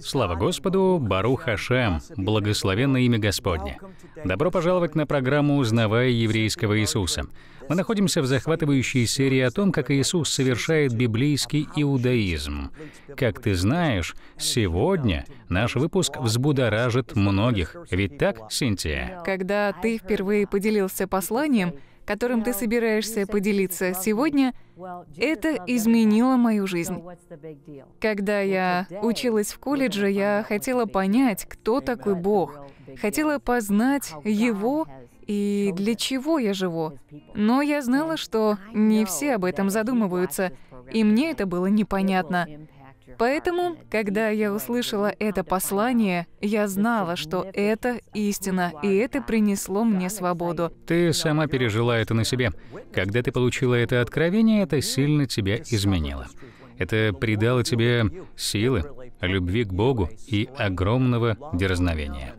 Слава Господу, Барух Хашем, благословенное имя Господне. Добро пожаловать на программу «Узнавая еврейского Иисуса». Мы находимся в захватывающей серии о том, как Иисус совершает библейский иудаизм. Как ты знаешь, сегодня наш выпуск взбудоражит многих. Ведь так, Синтия? Когда ты впервые поделился посланием, которым ты собираешься поделиться сегодня, это изменило мою жизнь. Когда я училась в колледже, я хотела понять, кто такой Бог, хотела познать Его и для чего я живу. Но я знала, что не все об этом задумываются, и мне это было непонятно. Поэтому, когда я услышала это послание, я знала, что это истина, и это принесло мне свободу. Ты сама пережила это на себе. Когда ты получила это откровение, это сильно тебя изменило. Это придало тебе силы, любви к Богу и огромного дерзновения.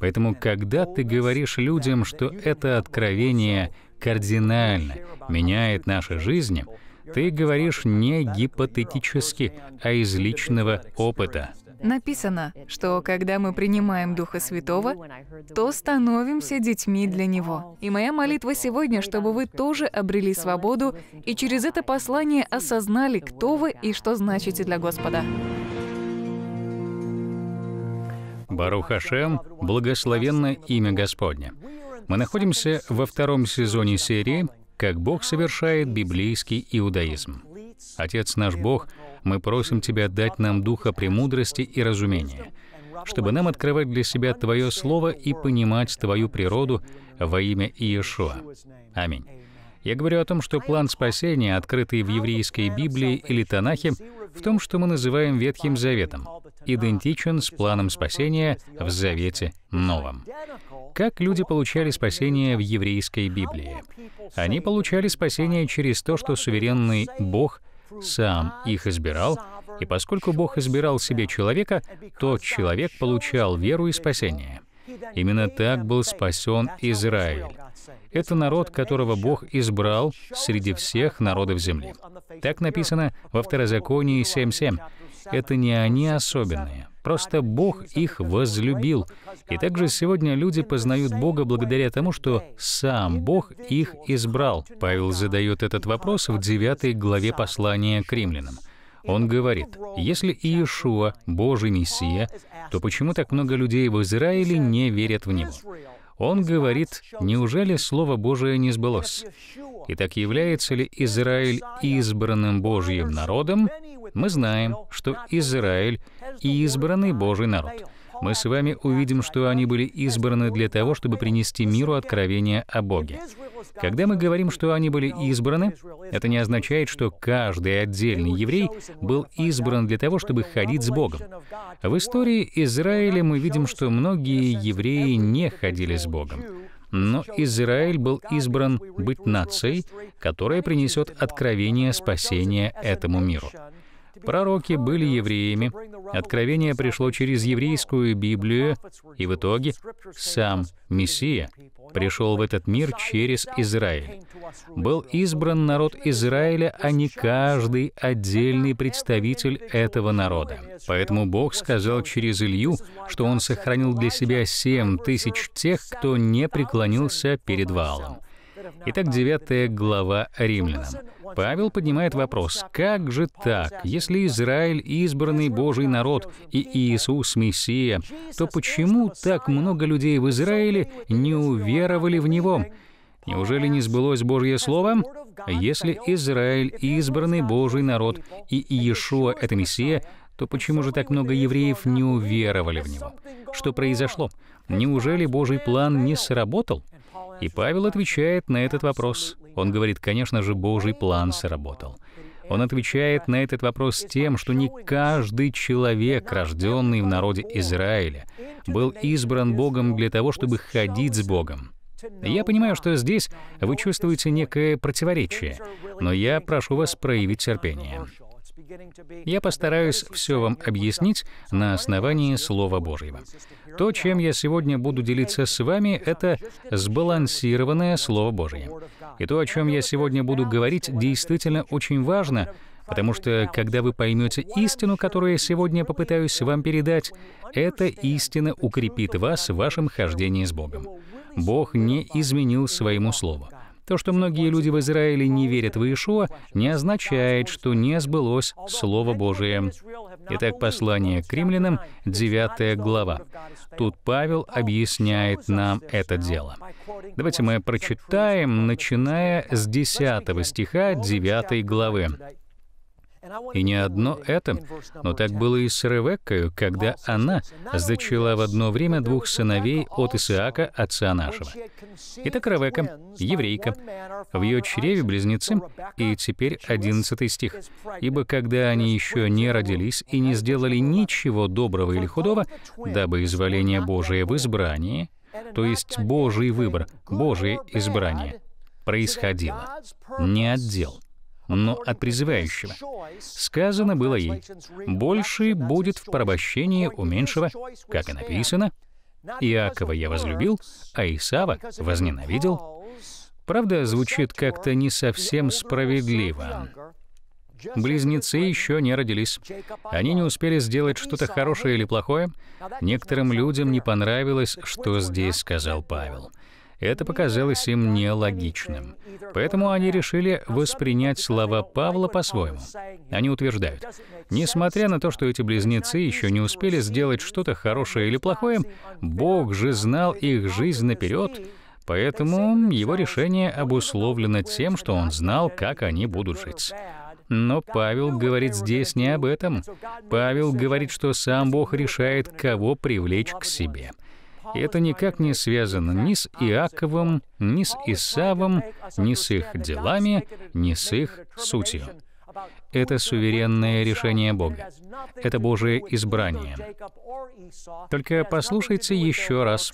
Поэтому, когда ты говоришь людям, что это откровение кардинально меняет наши жизни, ты говоришь не гипотетически, а из личного опыта. Написано, что когда мы принимаем Духа Святого, то становимся детьми для Него. И моя молитва сегодня, чтобы вы тоже обрели свободу и через это послание осознали, кто вы и что значите для Господа. Барух Хашем, благословенно имя Господне. Мы находимся во втором сезоне серии как Бог совершает библейский иудаизм. Отец наш Бог, мы просим Тебя дать нам духа премудрости и разумения, чтобы нам открывать для себя Твое Слово и понимать Твою природу во имя Иешуа. Аминь. Я говорю о том, что план спасения, открытый в еврейской Библии или Танахе, в том, что мы называем Ветхим Заветом, идентичен с планом спасения в Завете Новом. Как люди получали спасение в еврейской Библии? Они получали спасение через то, что суверенный Бог сам их избирал, и поскольку Бог избирал себе человека, то человек получал веру и спасение — Именно так был спасен Израиль. Это народ, которого Бог избрал среди всех народов земли. Так написано во Второзаконии 7.7. Это не они особенные, просто Бог их возлюбил. И также сегодня люди познают Бога благодаря тому, что сам Бог их избрал. Павел задает этот вопрос в 9 главе послания к римлянам. Он говорит, если Иешуа — Божий Мессия, то почему так много людей в Израиле не верят в Него? Он говорит, неужели Слово Божие не сбылось? Итак, является ли Израиль избранным Божьим народом? Мы знаем, что Израиль — избранный Божий народ мы с вами увидим, что они были избраны для того, чтобы принести миру откровение о Боге. Когда мы говорим, что они были избраны, это не означает, что каждый отдельный еврей был избран для того, чтобы ходить с Богом. В истории Израиля мы видим, что многие евреи не ходили с Богом. Но Израиль был избран быть нацией, которая принесет откровение спасения этому миру. Пророки были евреями, откровение пришло через еврейскую Библию, и в итоге сам Мессия пришел в этот мир через Израиль. Был избран народ Израиля, а не каждый отдельный представитель этого народа. Поэтому Бог сказал через Илью, что Он сохранил для себя семь тысяч тех, кто не преклонился перед валом. Итак, 9 глава Римлянам. Павел поднимает вопрос, как же так, если Израиль — избранный Божий народ и Иисус — Мессия, то почему так много людей в Израиле не уверовали в Него? Неужели не сбылось Божье Слово? Если Израиль — избранный Божий народ и Иешуа — это Мессия, то почему же так много евреев не уверовали в Него? Что произошло? Неужели Божий план не сработал? И Павел отвечает на этот вопрос. Он говорит, конечно же, Божий план сработал. Он отвечает на этот вопрос тем, что не каждый человек, рожденный в народе Израиля, был избран Богом для того, чтобы ходить с Богом. Я понимаю, что здесь вы чувствуете некое противоречие, но я прошу вас проявить терпение. Я постараюсь все вам объяснить на основании Слова Божьего. То, чем я сегодня буду делиться с вами, это сбалансированное Слово Божие. И то, о чем я сегодня буду говорить, действительно очень важно, Потому что, когда вы поймете истину, которую я сегодня попытаюсь вам передать, эта истина укрепит вас в вашем хождении с Богом. Бог не изменил своему слову. То, что многие люди в Израиле не верят в Иешуа, не означает, что не сбылось Слово Божие. Итак, послание к римлянам, 9 глава. Тут Павел объясняет нам это дело. Давайте мы прочитаем, начиная с 10 стиха 9 главы. И не одно это, но так было и с Ревеккою, когда она зачала в одно время двух сыновей от Исаака, отца нашего. Итак, Ревекка, еврейка, в ее чреве близнецы, и теперь 11 стих. «Ибо когда они еще не родились и не сделали ничего доброго или худого, дабы изволение Божие в избрании, то есть Божий выбор, Божие избрание, происходило, не отдел» но от призывающего. Сказано было ей, «Больше будет в порабощении у меньшего, как и написано, Иакова я возлюбил, а Исава возненавидел». Правда, звучит как-то не совсем справедливо. Близнецы еще не родились. Они не успели сделать что-то хорошее или плохое. Некоторым людям не понравилось, что здесь сказал Павел. Это показалось им нелогичным. Поэтому они решили воспринять слова Павла по-своему. Они утверждают, несмотря на то, что эти близнецы еще не успели сделать что-то хорошее или плохое, Бог же знал их жизнь наперед, Поэтому его решение обусловлено тем, что он знал, как они будут жить. Но Павел говорит здесь не об этом. Павел говорит, что сам Бог решает, кого привлечь к себе. И это никак не связано ни с Иаковом, ни с Исавом, ни с их делами, ни с их сутью. Это суверенное решение Бога. Это Божие избрание. Только послушайте еще раз,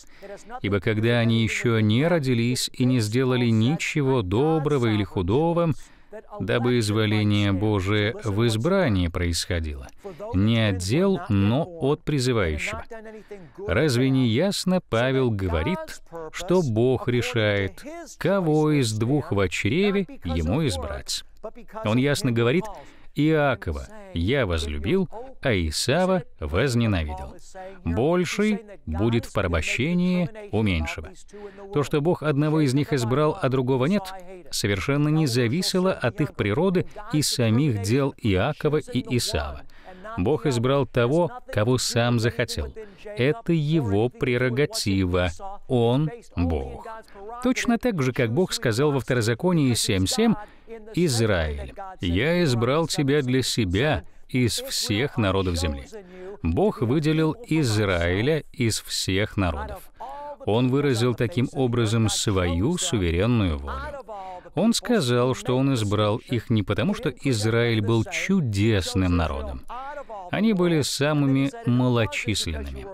ибо когда они еще не родились и не сделали ничего доброго или худого, дабы изволение Божие в избрании происходило, не от дел, но от призывающего. Разве не ясно Павел говорит, что Бог решает, кого из двух в чреве ему избрать? Он ясно говорит, Иакова я возлюбил, а Исава возненавидел. Больший будет в порабощении у меньшего. То, что Бог одного из них избрал, а другого нет, совершенно не зависело от их природы и самих дел Иакова и Исава. Бог избрал того, кого сам захотел. Это его прерогатива. Он — Бог. Точно так же, как Бог сказал во Второзаконии 7.7, «Израиль, я избрал тебя для себя из всех народов земли». Бог выделил Израиля из всех народов. Он выразил таким образом свою суверенную волю. Он сказал, что он избрал их не потому, что Израиль был чудесным народом. Они были самыми малочисленными.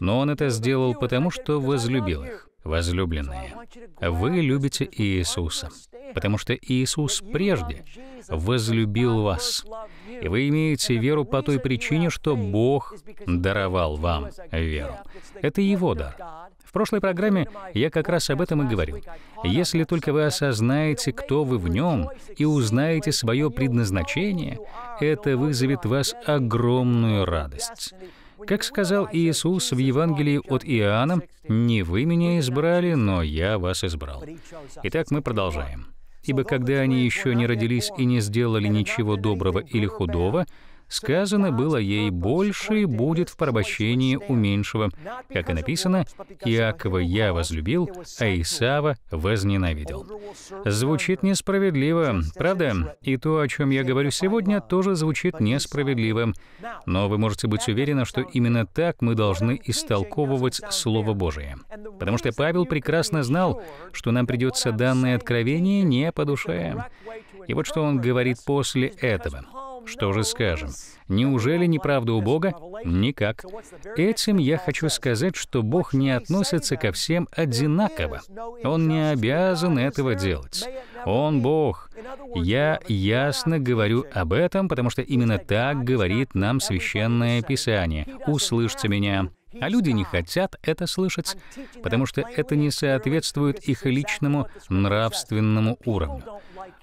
Но он это сделал потому, что возлюбил их. Возлюбленные, вы любите Иисуса потому что Иисус прежде возлюбил вас, и вы имеете веру по той причине, что Бог даровал вам веру. Это Его дар. В прошлой программе я как раз об этом и говорил. Если только вы осознаете, кто вы в нем, и узнаете свое предназначение, это вызовет в вас огромную радость. Как сказал Иисус в Евангелии от Иоанна, «Не вы меня избрали, но я вас избрал». Итак, мы продолжаем ибо когда они еще не родились и не сделали ничего доброго или худого, сказано было ей «больше и будет в порабощении у меньшего», как и написано «Иакова я возлюбил, а Исава возненавидел». Звучит несправедливо, правда? И то, о чем я говорю сегодня, тоже звучит несправедливо. Но вы можете быть уверены, что именно так мы должны истолковывать Слово Божие. Потому что Павел прекрасно знал, что нам придется данное откровение не по душе. И вот что он говорит после этого. Что же скажем? Неужели неправда у Бога? Никак. Этим я хочу сказать, что Бог не относится ко всем одинаково. Он не обязан этого делать. Он Бог. Я ясно говорю об этом, потому что именно так говорит нам Священное Писание. Услышьте меня. А люди не хотят это слышать, потому что это не соответствует их личному нравственному уровню.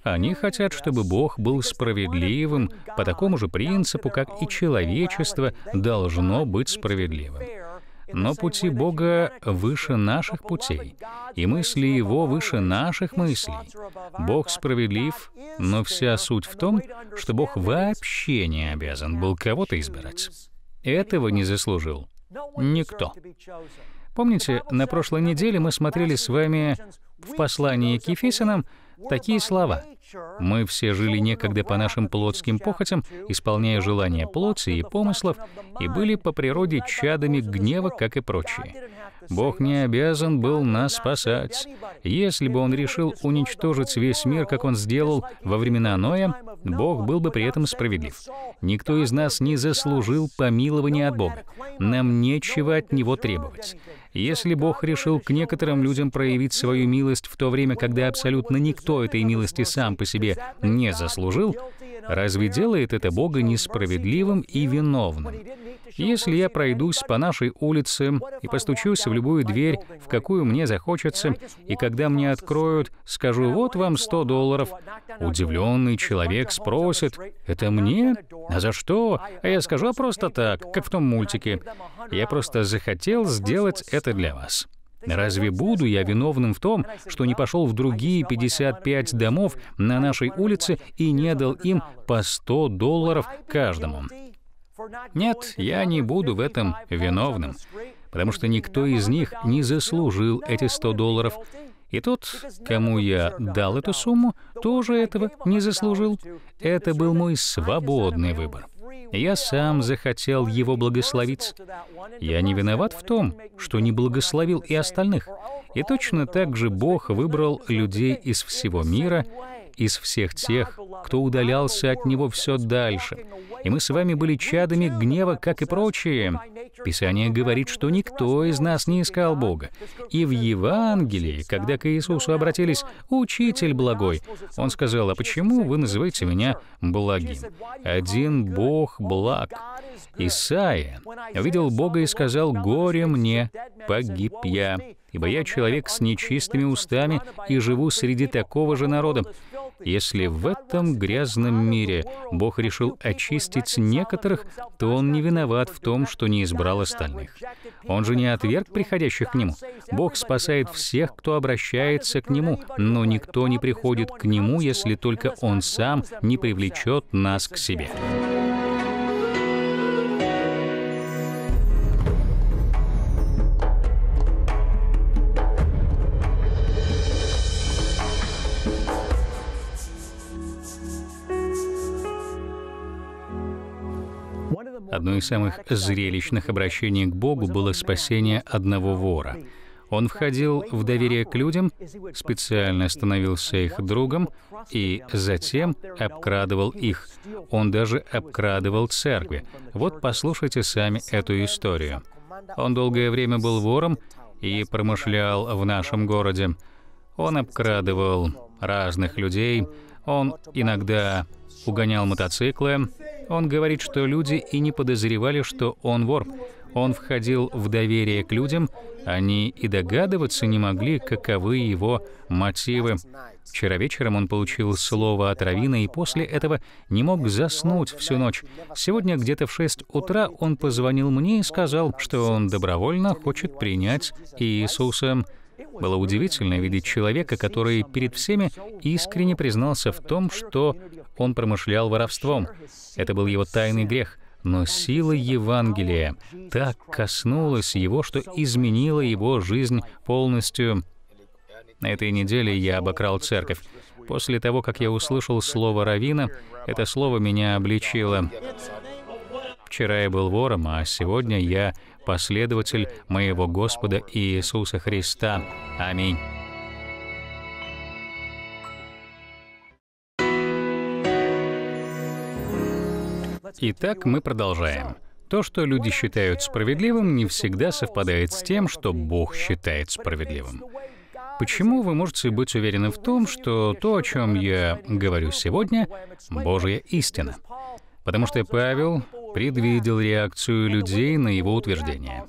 Они хотят, чтобы Бог был справедливым по такому же принципу, как и человечество должно быть справедливым. Но пути Бога выше наших путей, и мысли Его выше наших мыслей. Бог справедлив, но вся суть в том, что Бог вообще не обязан был кого-то избирать. Этого не заслужил Никто. Помните, на прошлой неделе мы смотрели с вами в послании к Ефесянам Такие слова. Мы все жили некогда по нашим плотским похотям, исполняя желания плоти и помыслов, и были по природе чадами гнева, как и прочие. Бог не обязан был нас спасать. Если бы Он решил уничтожить весь мир, как Он сделал во времена Ноя, Бог был бы при этом справедлив. Никто из нас не заслужил помилования от Бога. Нам нечего от Него требовать. Если Бог решил к некоторым людям проявить свою милость в то время, когда абсолютно никто этой милости сам по себе не заслужил, разве делает это Бога несправедливым и виновным? Если я пройдусь по нашей улице и постучусь в любую дверь, в какую мне захочется, и когда мне откроют, скажу, вот вам 100 долларов, удивленный человек спросит, это мне? А за что? А я скажу, а просто так, как в том мультике. Я просто захотел сделать это для вас. Разве буду я виновным в том, что не пошел в другие 55 домов на нашей улице и не дал им по 100 долларов каждому? Нет, я не буду в этом виновным, потому что никто из них не заслужил эти 100 долларов, и тот, кому я дал эту сумму, тоже этого не заслужил. Это был мой свободный выбор. Я сам захотел его благословить. Я не виноват в том, что не благословил и остальных. И точно так же Бог выбрал людей из всего мира, из всех тех, кто удалялся от него все дальше. И мы с вами были чадами гнева, как и прочие. Писание говорит, что никто из нас не искал Бога. И в Евангелии, когда к Иисусу обратились «Учитель благой», он сказал, «А почему вы называете меня благим? Один Бог благ». Исаия видел Бога и сказал, «Горе мне, погиб я, ибо я человек с нечистыми устами и живу среди такого же народа. Если в этом грязном мире Бог решил очистить некоторых, то Он не виноват в том, что не избрал остальных. Он же не отверг приходящих к Нему. Бог спасает всех, кто обращается к Нему, но никто не приходит к Нему, если только Он сам не привлечет нас к себе. Одно из самых зрелищных обращений к Богу было спасение одного вора. Он входил в доверие к людям, специально становился их другом и затем обкрадывал их. Он даже обкрадывал церкви. Вот послушайте сами эту историю. Он долгое время был вором и промышлял в нашем городе. Он обкрадывал разных людей, он иногда угонял мотоциклы, он говорит, что люди и не подозревали, что он вор. Он входил в доверие к людям, они и догадываться не могли, каковы его мотивы. Вчера вечером он получил слово от Равина и после этого не мог заснуть всю ночь. Сегодня где-то в 6 утра он позвонил мне и сказал, что он добровольно хочет принять Иисуса. Было удивительно видеть человека, который перед всеми искренне признался в том, что он промышлял воровством. Это был его тайный грех. Но сила Евангелия так коснулась его, что изменила его жизнь полностью. На этой неделе я обокрал церковь. После того, как я услышал слово «равина», это слово меня обличило. Вчера я был вором, а сегодня я последователь моего Господа Иисуса Христа. Аминь. Итак, мы продолжаем. То, что люди считают справедливым, не всегда совпадает с тем, что Бог считает справедливым. Почему вы можете быть уверены в том, что то, о чем я говорю сегодня, Божья истина? Потому что Павел предвидел реакцию людей на его утверждение.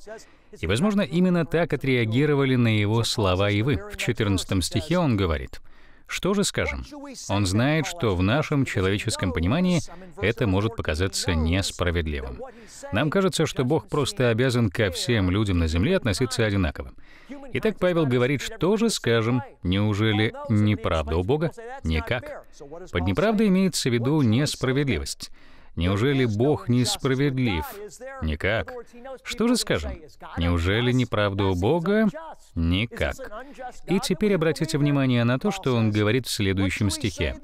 И, возможно, именно так отреагировали на его слова и вы. В 14 стихе он говорит, «Что же скажем? Он знает, что в нашем человеческом понимании это может показаться несправедливым. Нам кажется, что Бог просто обязан ко всем людям на земле относиться одинаково. Итак, Павел говорит, что же скажем? Неужели неправда у Бога? Никак. Под неправдой имеется в виду несправедливость. Неужели Бог несправедлив? Никак. Что же скажем? Неужели неправда у Бога? Никак. И теперь обратите внимание на то, что он говорит в следующем стихе.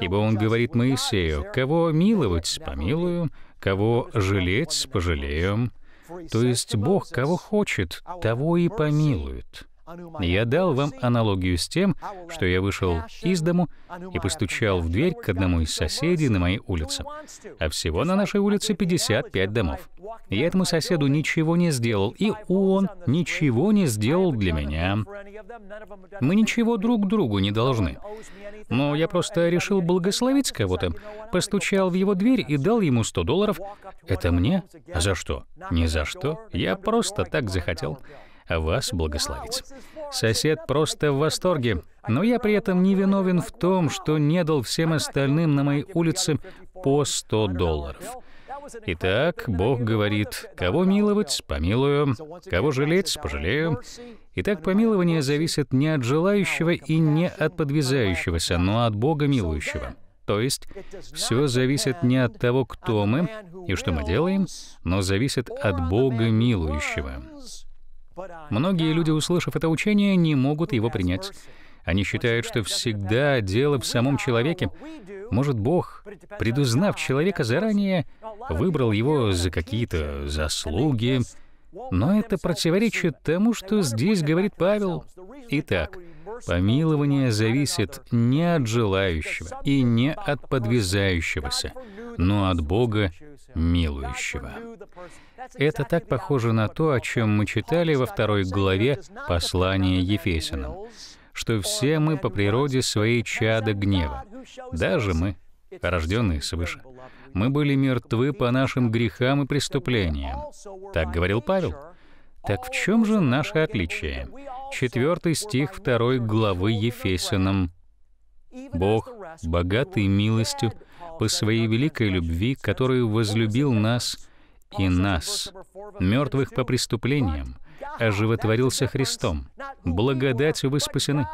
«Ибо он говорит Моисею, кого миловать, помилую, кого жалеть, пожалею». То есть Бог кого хочет, того и помилует. Я дал вам аналогию с тем, что я вышел из дому и постучал в дверь к одному из соседей на моей улице. А всего на нашей улице 55 домов. Я этому соседу ничего не сделал, и он ничего не сделал для меня. Мы ничего друг другу не должны. Но я просто решил благословить кого-то, постучал в его дверь и дал ему 100 долларов. Это мне? А за что? Не за что. Я просто так захотел вас благословить. Сосед просто в восторге, но я при этом не виновен в том, что не дал всем остальным на моей улице по 100 долларов. Итак, Бог говорит, кого миловать, помилую, кого жалеть, пожалею. Итак, помилование зависит не от желающего и не от подвязающегося, но от Бога милующего. То есть все зависит не от того, кто мы и что мы делаем, но зависит от Бога милующего. Многие люди, услышав это учение, не могут его принять. Они считают, что всегда дело в самом человеке. Может, Бог, предузнав человека заранее, выбрал его за какие-то заслуги. Но это противоречит тому, что здесь говорит Павел. Итак, Помилование зависит не от желающего и не от подвязающегося, но от Бога милующего. Это так похоже на то, о чем мы читали во второй главе послания Ефесянам, что все мы по природе свои чада гнева, даже мы, рожденные свыше. Мы были мертвы по нашим грехам и преступлениям. Так говорил Павел. Так в чем же наше отличие? Четвертый стих второй главы Ефесянам. «Бог, богатый милостью, по своей великой любви, которую возлюбил нас и нас, мертвых по преступлениям, оживотворился Христом. Благодатью вы спасены,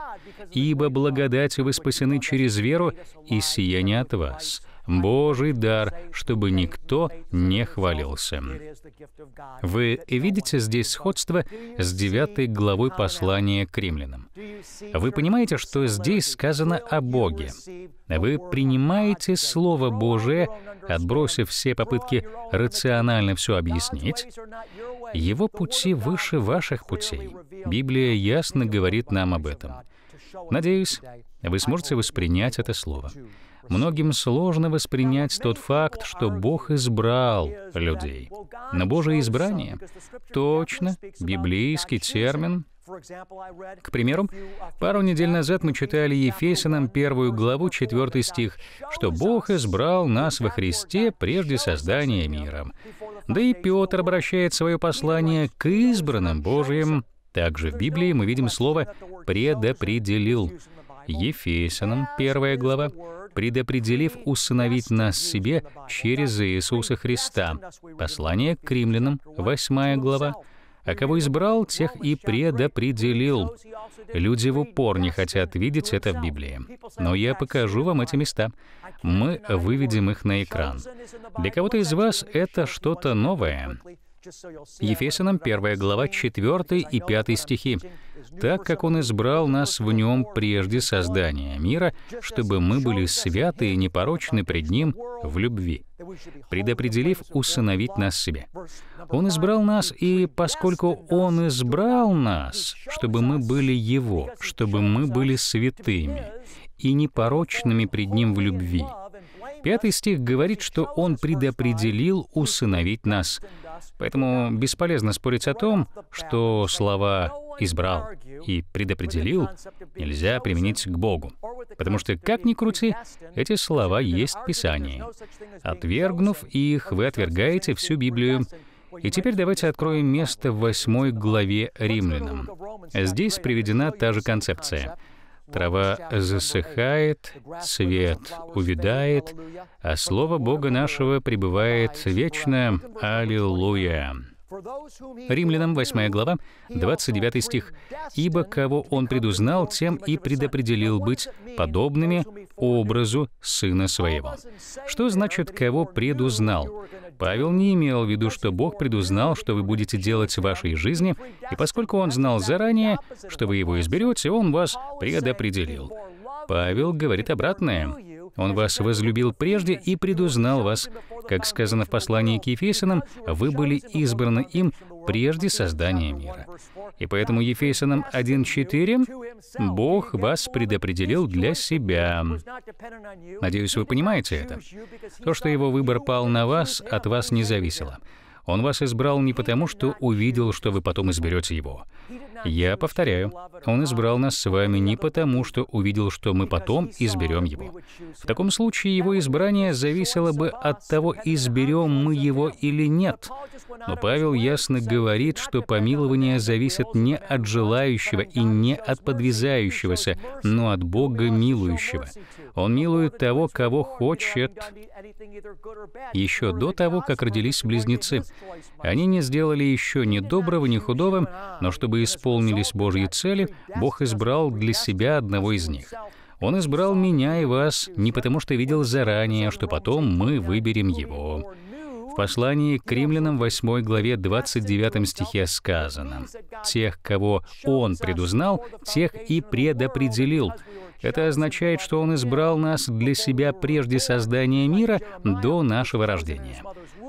ибо благодатью вы спасены через веру, и сия не от вас, Божий дар, чтобы никто не хвалился. Вы видите здесь сходство с 9 главой послания к римлянам. Вы понимаете, что здесь сказано о Боге. Вы принимаете Слово Божие, отбросив все попытки рационально все объяснить. Его пути выше ваших путей. Библия ясно говорит нам об этом. Надеюсь, вы сможете воспринять это слово. Многим сложно воспринять тот факт, что Бог избрал людей. Но Божие избрание — точно библейский термин, к примеру, пару недель назад мы читали Ефесянам первую главу, 4 стих, что «Бог избрал нас во Христе прежде создания мира». Да и Петр обращает свое послание к избранным Божьим. Также в Библии мы видим слово «предопределил». Ефесянам, первая глава, предопределив усыновить нас себе через Иисуса Христа. Послание к римлянам, 8 глава. А кого избрал, тех и предопределил. Люди в упор не хотят видеть это в Библии. Но я покажу вам эти места. Мы выведем их на экран. Для кого-то из вас это что-то новое. Ефесянам 1 глава 4 и 5 стихи. «Так как Он избрал нас в Нем прежде создания мира, чтобы мы были святы и непорочны пред Ним в любви, предопределив усыновить нас себе. Он избрал нас, и поскольку Он избрал нас, чтобы мы были Его, чтобы мы были святыми и непорочными пред Ним в любви, Пятый стих говорит, что Он предопределил усыновить нас. Поэтому бесполезно спорить о том, что слова «избрал» и «предопределил» нельзя применить к Богу. Потому что, как ни крути, эти слова есть в Писании. Отвергнув их, вы отвергаете всю Библию, и теперь давайте откроем место в 8 главе Римлянам. Здесь приведена та же концепция — Трава засыхает, цвет увядает, а Слово Бога нашего пребывает вечно. Аллилуйя! Римлянам 8 глава, 29 стих. «Ибо кого Он предузнал, тем и предопределил быть подобными образу Сына Своего». Что значит «кого предузнал»? Павел не имел в виду, что Бог предузнал, что вы будете делать в вашей жизни, и поскольку Он знал заранее, что вы Его изберете, Он вас предопределил. Павел говорит обратное. Он вас возлюбил прежде и предузнал вас. Как сказано в послании к Ефесянам, вы были избраны им прежде создания мира. И поэтому Ефесянам 1.4 «Бог вас предопределил для себя». Надеюсь, вы понимаете это. То, что его выбор пал на вас, от вас не зависело. Он вас избрал не потому, что увидел, что вы потом изберете его. Я повторяю, Он избрал нас с вами не потому, что увидел, что мы потом изберем Его. В таком случае Его избрание зависело бы от того, изберем мы Его или нет. Но Павел ясно говорит, что помилование зависит не от желающего и не от подвязающегося, но от Бога милующего. Он милует того, кого хочет, еще до того, как родились близнецы. Они не сделали еще ни доброго, ни худого, но чтобы исполнить исполнились Божьи цели, Бог избрал для себя одного из них. Он избрал меня и вас не потому, что видел заранее, что потом мы выберем его. В послании к римлянам 8 главе 29 стихе сказано, «Тех, кого Он предузнал, тех и предопределил». Это означает, что Он избрал нас для Себя прежде создания мира до нашего рождения.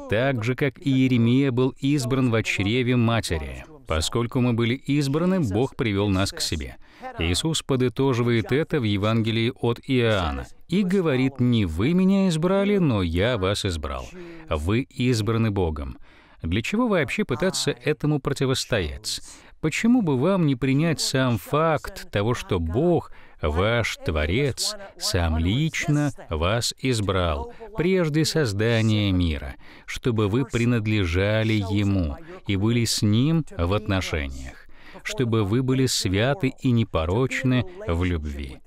Так же, как и Иеремия был избран в чреве матери. Поскольку мы были избраны, Бог привел нас к себе. Иисус подытоживает это в Евангелии от Иоанна и говорит, «Не вы меня избрали, но я вас избрал. Вы избраны Богом». Для чего вообще пытаться этому противостоять? Почему бы вам не принять сам факт того, что Бог — Ваш Творец сам лично вас избрал прежде создания мира, чтобы вы принадлежали Ему и были с Ним в отношениях, чтобы вы были святы и непорочны в любви.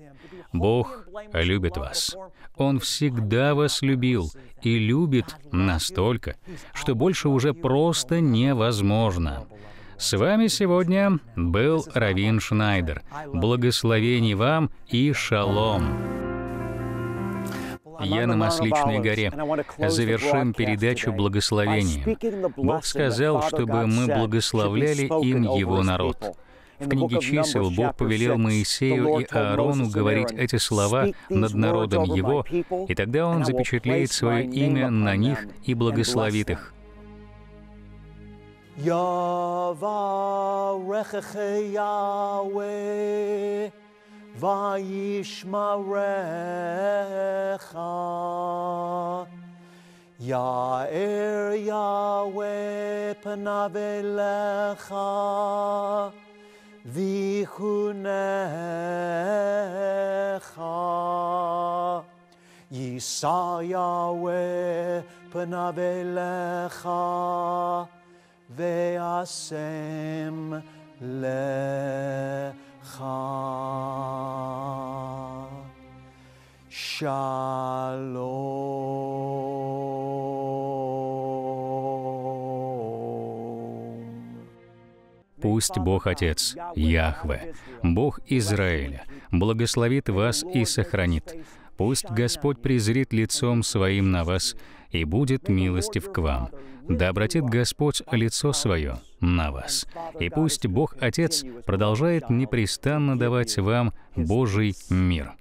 Бог любит вас. Он всегда вас любил и любит настолько, что больше уже просто невозможно. С вами сегодня был Равин Шнайдер. Благословений вам и шалом! Я на Масличной горе. Завершим передачу благословения. Бог сказал, чтобы мы благословляли им Его народ. В книге чисел Бог повелел Моисею и Аарону говорить эти слова над народом его, и тогда он запечатлеет свое имя на них и благословит их. Yavarecheche Yahweh Vayishmarecha Yair Yahweh Panavelecha Vichunecha Yisa Yahweh Panavelecha Ve'asem lecha Шалом. Пусть Бог Отец, Яхве, Бог Израиля, благословит вас и сохранит, Пусть Господь презрит лицом своим на вас и будет милостив к вам. Да обратит Господь лицо свое на вас. И пусть Бог Отец продолжает непрестанно давать вам Божий мир.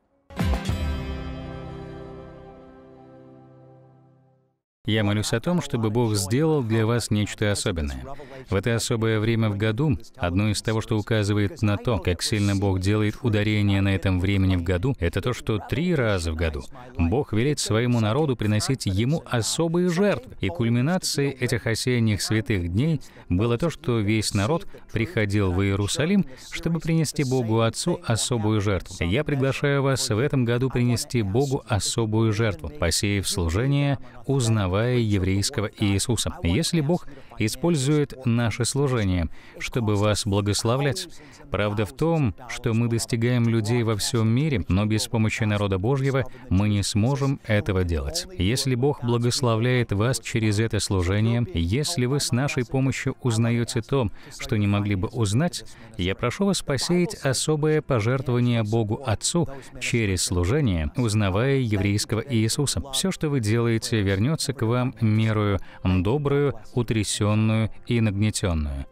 Я молюсь о том, чтобы Бог сделал для вас нечто особенное. В это особое время в году, одно из того, что указывает на то, как сильно Бог делает ударение на этом времени в году, это то, что три раза в году Бог велит своему народу приносить Ему особые жертвы. И кульминацией этих осенних святых дней было то, что весь народ приходил в Иерусалим, чтобы принести Богу Отцу особую жертву. Я приглашаю вас в этом году принести Богу особую жертву, посеяв служение, узнавая Бывая еврейского Иисуса. Если Бог использует наше служение, чтобы вас благословлять. Правда в том, что мы достигаем людей во всем мире, но без помощи народа Божьего мы не сможем этого делать. Если Бог благословляет вас через это служение, если вы с нашей помощью узнаете то, что не могли бы узнать, я прошу вас посеять особое пожертвование Богу Отцу через служение, узнавая еврейского Иисуса. Все, что вы делаете, вернется к вам мерою добрую, утрясенную приобретенную и нагнетенную.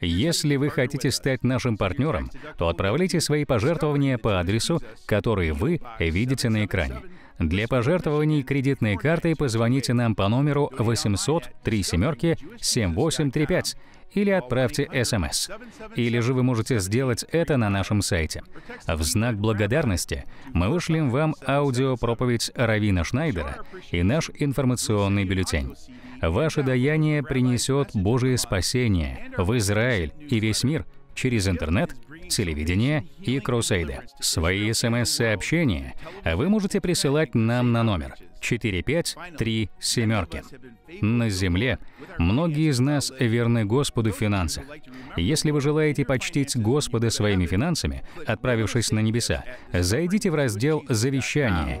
Если вы хотите стать нашим партнером, то отправляйте свои пожертвования по адресу, который вы видите на экране. Для пожертвований кредитной картой позвоните нам по номеру 800 3 семерки 7835 или отправьте СМС. Или же вы можете сделать это на нашем сайте. В знак благодарности мы вышлем вам аудиопроповедь Равина Шнайдера и наш информационный бюллетень. Ваше даяние принесет Божие спасение в Израиль и весь мир через интернет телевидения и Крусейда. Свои смс-сообщения вы можете присылать нам на номер 453 На земле многие из нас верны Господу в финансах. Если вы желаете почтить Господа своими финансами, отправившись на небеса, зайдите в раздел «Завещание»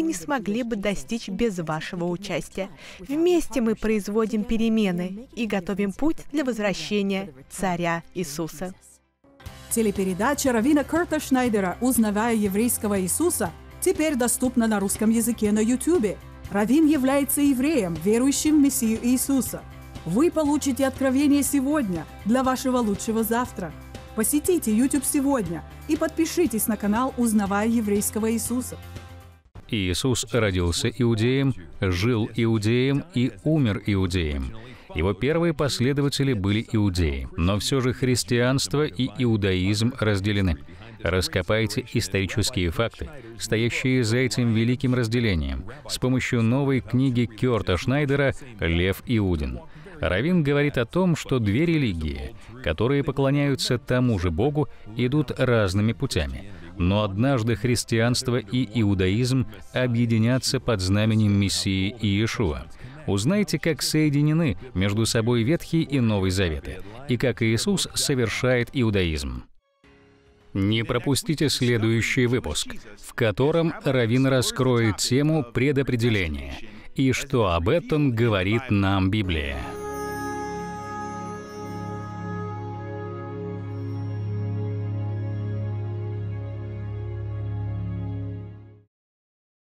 мы не смогли бы достичь без вашего участия. Вместе мы производим перемены и готовим путь для возвращения Царя Иисуса. Телепередача Равина Курта Шнайдера «Узнавая еврейского Иисуса» теперь доступна на русском языке на YouTube. Равин является евреем, верующим в Мессию Иисуса. Вы получите откровение сегодня для вашего лучшего завтра. Посетите YouTube сегодня и подпишитесь на канал «Узнавая еврейского Иисуса». Иисус родился иудеем, жил иудеем и умер иудеем. Его первые последователи были иудеи, но все же христианство и иудаизм разделены. Раскопайте исторические факты, стоящие за этим великим разделением, с помощью новой книги Кёрта Шнайдера «Лев Иудин». Равин говорит о том, что две религии, которые поклоняются тому же Богу, идут разными путями. Но однажды христианство и иудаизм объединятся под знаменем Мессии Иешуа. Узнайте, как соединены между собой Ветхий и Новый Заветы, и как Иисус совершает иудаизм. Не пропустите следующий выпуск, в котором Равин раскроет тему предопределения и что об этом говорит нам Библия.